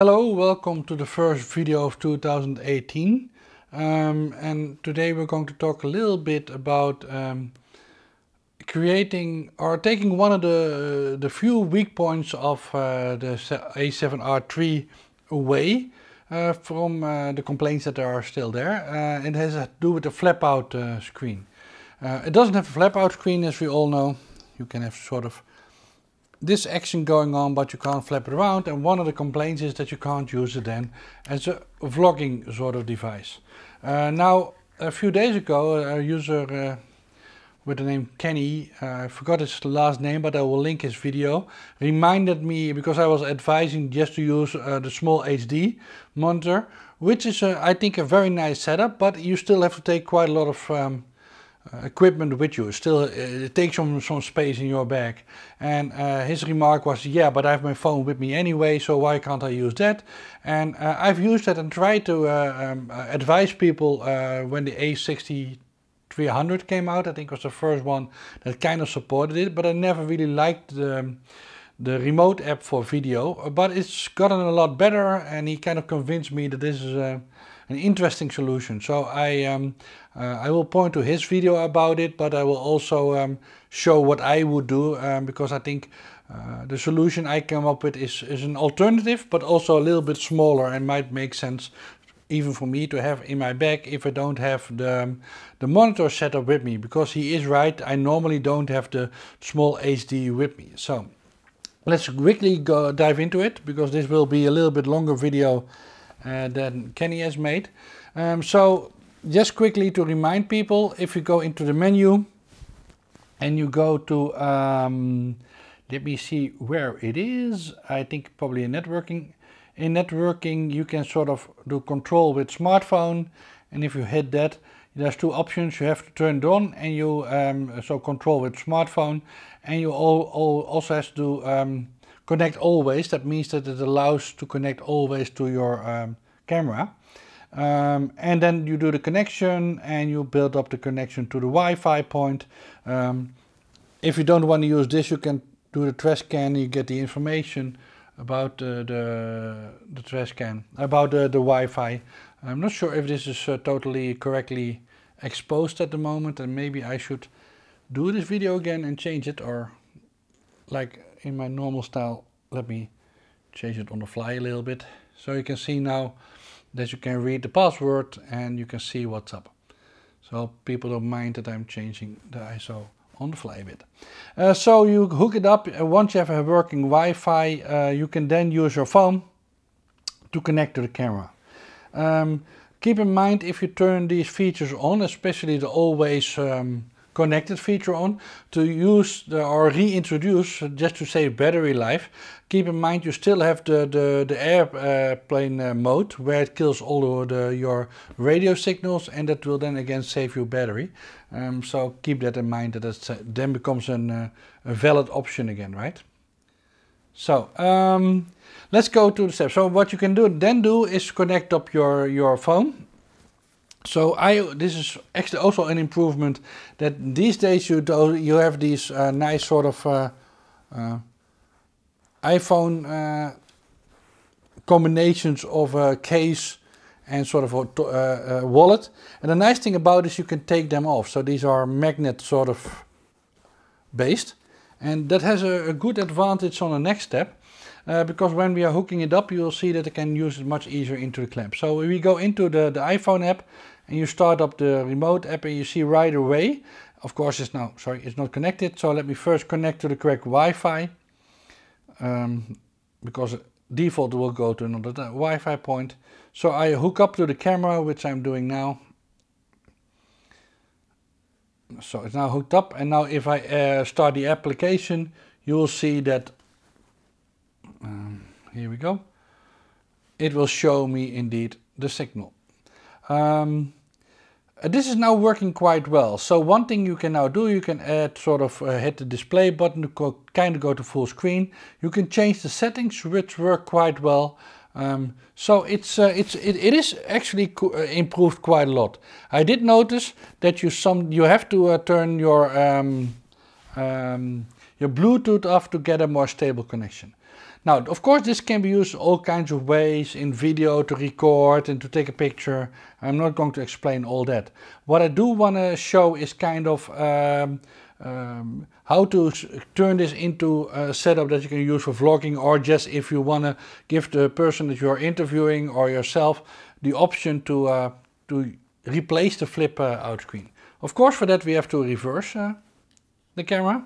Hello, welcome to the first video of 2018 um, and today we're going to talk a little bit about um, creating or taking one of the, uh, the few weak points of uh, the A7R3 away uh, from uh, the complaints that are still there. Uh, it has to do with the flap out uh, screen. it doesn't have a flap out screen as we all know. You can have sort of this action going on but you can't flap it around and one of the complaints is that you can't use it then as a vlogging sort of device. Uh, now a few days ago a user uh, with the name Kenny, uh, I forgot his last name but I will link his video, reminded me because I was advising just to use uh, the small HD monitor which is I think a very nice setup but you still have to take quite a lot of um, uh, equipment with you. Still, uh, it takes some, some space in your bag. And uh, his remark was, yeah, but I have my phone with me anyway, so why can't I use that? And uh, I've used that and tried to uh, um, uh, advise people when the A6300 came out, I think was the first one that kind of supported it, but I never really liked the, um, the remote app for video. But it's gotten a lot better and he kind of convinced me that this is an interesting solution. So I, um, uh, I will point to his video about it, but I will also um, show what I would do um, because I think uh, the solution I came up with is, is an alternative, but also a little bit smaller and might make sense even for me to have in my bag if I don't have the, um, the monitor set up with me. Because he is right, I normally don't have the small HD with me. So let's quickly go dive into it because this will be a little bit longer video uh, that Kenny has made. Um, so just quickly to remind people, if you go into the menu and you go to, um, let me see where it is. I think probably in networking. In networking, you can sort of do control with smartphone. And if you hit that, there's two options. You have to turn it on and you, um, so control with smartphone. And you all, all also has to do um, connect always, that means that it allows to connect always to your um, camera. Um, and then you do the connection and you build up the connection to the Wi-Fi point. Um, if you don't want to use this, you can do the trash can, you get the information about uh, the, the trash can, about the Wi-Fi. I'm not sure if this is uh, totally correctly exposed at the moment and maybe I should do this video again and change it or like in my normal style, let me change it on the fly a little bit. So you can see now that you can read the password and you can see what's up. So people don't mind that I'm changing the ISO on the fly a bit. Uh, so you hook it up, uh, once you have a working Wi-Fi, uh, you can then use your phone to connect to the camera. Um, keep in mind if you turn these features on, especially the always um, connected feature on to use the, or reintroduce just to save battery life. Keep in mind you still have the, the, the airplane uh, mode where it kills all the, your radio signals and that will then again save your battery. Um, so keep that in mind that it uh, then becomes an, uh, a valid option again, right? So um, let's go to the steps. So what you can do then do is connect up your, your phone so I, this is actually also an improvement that these days you do, you have these uh, nice sort of uh, uh, iPhone uh, combinations of a case and sort of a, uh, uh, wallet. And the nice thing about is you can take them off. So these are magnet sort of based. And that has a, a good advantage on the next step uh, because when we are hooking it up, you'll see that I can use it much easier into the clamp. So we go into the, the iPhone app and you start up the remote app and you see right away, of course it's now, sorry, it's not connected. So let me first connect to the correct Wi-Fi um, because default will go to another Wi-Fi point. So I hook up to the camera, which I'm doing now. So it's now hooked up and now if I uh, start the application, you will see that here we go. It will show me indeed the signal. Um, uh, this is now working quite well. So one thing you can now do, you can add sort of uh, hit the display button to kind of go to full screen. You can change the settings, which work quite well. Um, so it's, uh, it's, it, it is actually uh, improved quite a lot. I did notice that you, some, you have to uh, turn your, um, um, your Bluetooth off to get a more stable connection. Now, of course, this can be used all kinds of ways in video to record and to take a picture. I'm not going to explain all that. What I do want to show is kind of um, um, how to turn this into a setup that you can use for vlogging or just if you want to give the person that you're interviewing or yourself the option to, uh, to replace the flip uh, out screen. Of course, for that we have to reverse uh, the camera.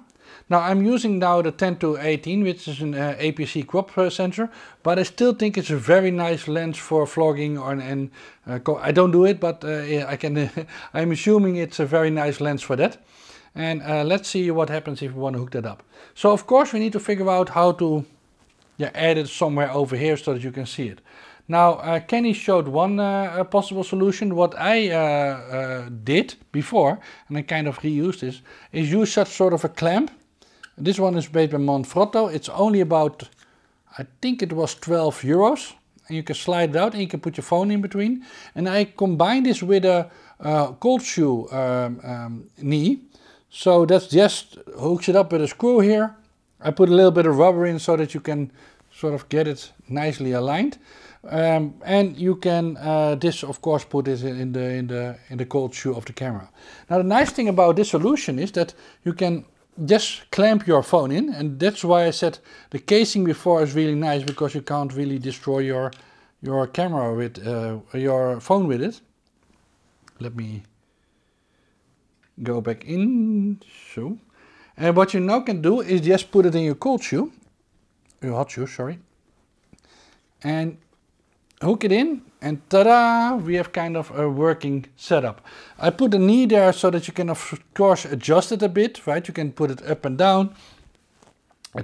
Now I'm using now the 10 to 18, which is an uh, APC crop sensor, but I still think it's a very nice lens for vlogging. Or, and uh, I don't do it, but uh, I can. I'm assuming it's a very nice lens for that. And uh, let's see what happens if we want to hook that up. So of course we need to figure out how to yeah, add it somewhere over here so that you can see it. Now, uh, Kenny showed one uh, possible solution. What I uh, uh, did before, and I kind of reused this, is use such sort of a clamp this one is made by Manfrotto. It's only about, I think it was 12 euros. And you can slide it out and you can put your phone in between. And I combine this with a uh, cold shoe um, um, knee. So that's just hooks it up with a screw here. I put a little bit of rubber in so that you can sort of get it nicely aligned. Um, and you can uh, this of course put it in the in the in the cold shoe of the camera. Now the nice thing about this solution is that you can just clamp your phone in and that's why I said the casing before is really nice because you can't really destroy your your camera with uh, your phone with it. Let me go back in so and what you now can do is just put it in your cold shoe your hot shoe sorry and hook it in and ta-da, we have kind of a working setup. I put a knee there so that you can of course adjust it a bit, right? You can put it up and down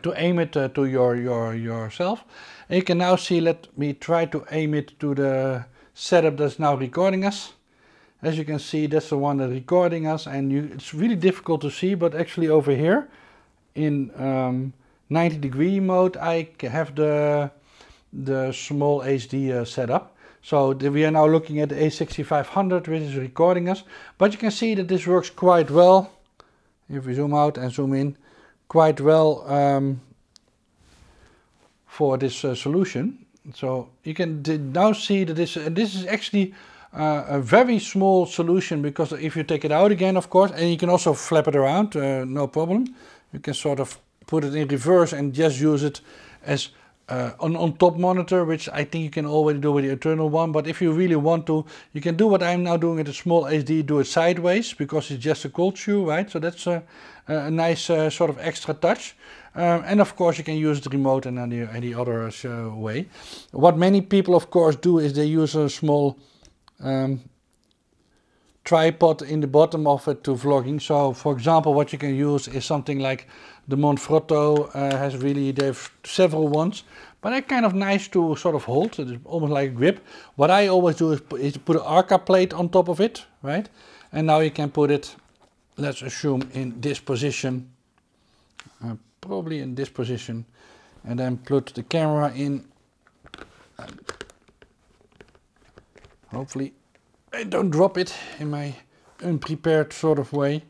to aim it uh, to your, your yourself. And you can now see, let me try to aim it to the setup that's now recording us. As you can see, that's the one that's recording us and you, it's really difficult to see, but actually over here in um, 90 degree mode, I have the the small HD uh, setup. So we are now looking at the A6500 which is recording us. But you can see that this works quite well. If we zoom out and zoom in, quite well um, for this uh, solution. So you can now see that this, this is actually uh, a very small solution because if you take it out again, of course, and you can also flap it around, uh, no problem. You can sort of put it in reverse and just use it as uh, on, on top monitor, which I think you can already do with the internal one, but if you really want to, you can do what I'm now doing at a small HD, do it sideways, because it's just a cold shoe, right? So that's a, a nice uh, sort of extra touch. Um, and of course you can use the remote in any, any other uh, way. What many people of course do is they use a small um, tripod in the bottom of it to vlogging. So for example, what you can use is something like the Monfrotto uh, has really, they've several ones, but they're kind of nice to sort of hold. It's almost like a grip. What I always do is, is put an Arca plate on top of it, right? And now you can put it, let's assume in this position, uh, probably in this position, and then put the camera in. Hopefully I don't drop it in my unprepared sort of way.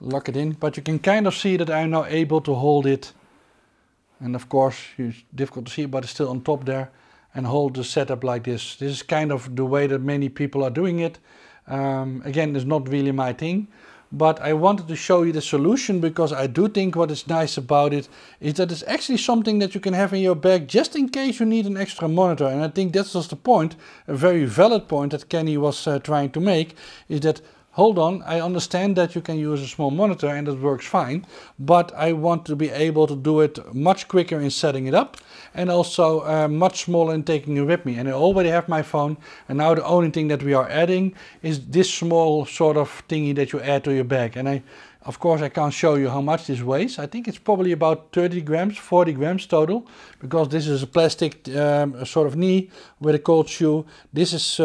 Lock it in, but you can kind of see that I'm now able to hold it. And of course, it's difficult to see, but it's still on top there. And hold the setup like this. This is kind of the way that many people are doing it. Um, again, it's not really my thing but I wanted to show you the solution because I do think what is nice about it is that it's actually something that you can have in your bag just in case you need an extra monitor and I think that's just the point, a very valid point that Kenny was uh, trying to make is that hold on, I understand that you can use a small monitor and it works fine, but I want to be able to do it much quicker in setting it up and also uh, much smaller in taking it with me. And I already have my phone and now the only thing that we are adding is this small sort of thingy that you add to your bag. And I of course, I can't show you how much this weighs. I think it's probably about 30 grams, 40 grams total, because this is a plastic um, sort of knee with a cold shoe. This is uh,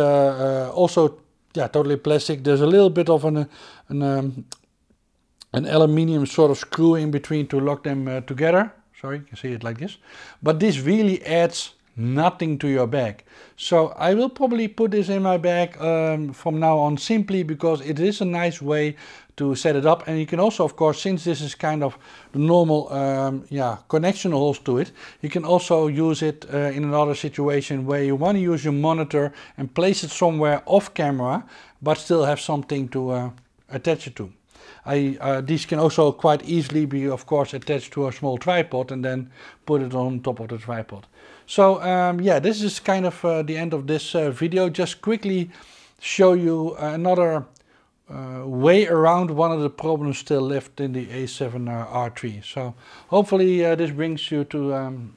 uh, also yeah, totally plastic. There's a little bit of an, uh, an, um, an aluminium sort of screw in between to lock them uh, together. Sorry, you can see it like this. But this really adds nothing to your bag. So I will probably put this in my bag um, from now on simply because it is a nice way to set it up and you can also of course since this is kind of the normal um, yeah connection holes to it you can also use it uh, in another situation where you want to use your monitor and place it somewhere off camera but still have something to uh, attach it to. I, uh, these can also quite easily be of course attached to a small tripod and then put it on top of the tripod. So um, yeah, this is kind of uh, the end of this uh, video. Just quickly show you another uh, way around one of the problems still left in the A7R3. Uh, so hopefully uh, this brings you to, um,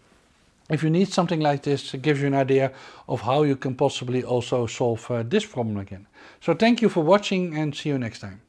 if you need something like this, it gives you an idea of how you can possibly also solve uh, this problem again. So thank you for watching and see you next time.